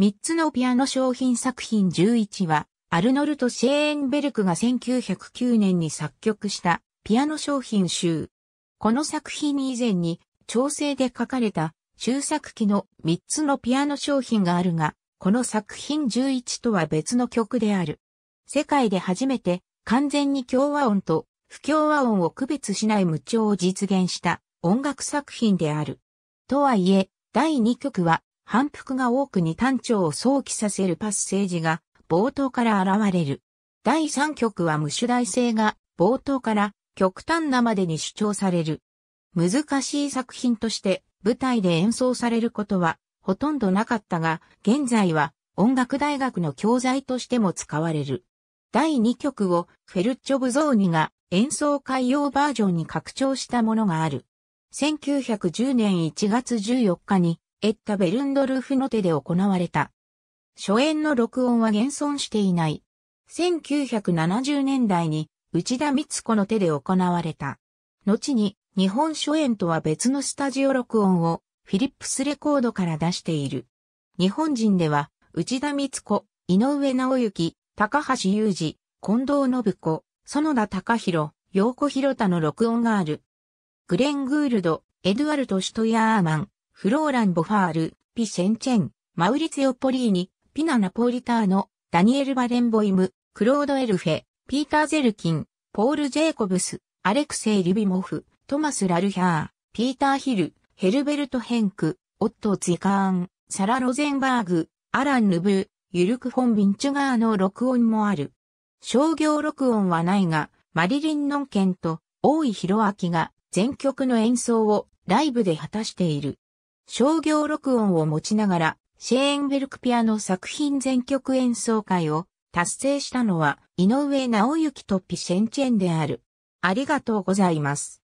3つのピアノ商品作品11は、アルノルト・シェーンベルクが1909年に作曲したピアノ商品集。この作品以前に調整で書かれた中作期の3つのピアノ商品があるが、この作品11とは別の曲である。世界で初めて完全に共和音と不協和音を区別しない無調を実現した音楽作品である。とはいえ、第2曲は反復が多くに単調を想起させるパッセージが冒頭から現れる。第3曲は無主題性が冒頭から極端なまでに主張される。難しい作品として舞台で演奏されることはほとんどなかったが、現在は音楽大学の教材としても使われる。第2曲をフェルチョブゾーニが演奏会用バージョンに拡張したものがある。1910年1月14日にエッタ・ベルンドルフの手で行われた。初演の録音は現存していない。1970年代に内田光子の手で行われた。後に日本初演とは別のスタジオ録音をフィリップスレコードから出している。日本人では内田光子、井上直之、高橋裕二、近藤信子、園田隆弘、洋子広太の録音がある。グレン・グールド、エドワルト・シュトヤーマン、フローラン・ボファール、ピ・シェンチェン、マウリツヨ・ポリーニ、ピナ・ナポリターノ、ダニエル・バレンボイム、クロード・エルフェ、ピーター・ゼルキン、ポール・ジェイコブス、アレクセイ・リュビモフ、トマス・ラルヒャー、ピーター・ヒル、ヘルベルト・ヘンク、オット・ツィカーン、サラ・ロゼンバーグ、アラン・ヌブー、ユルク・フォン・ビンチュガーの録音もある。商業録音はないが、マリリン・ノンケンと大井博明が全曲の演奏をライブで果たしている。商業録音を持ちながら、シェーンベルクピアの作品全曲演奏会を達成したのは井上直之とピシェンチェンである。ありがとうございます。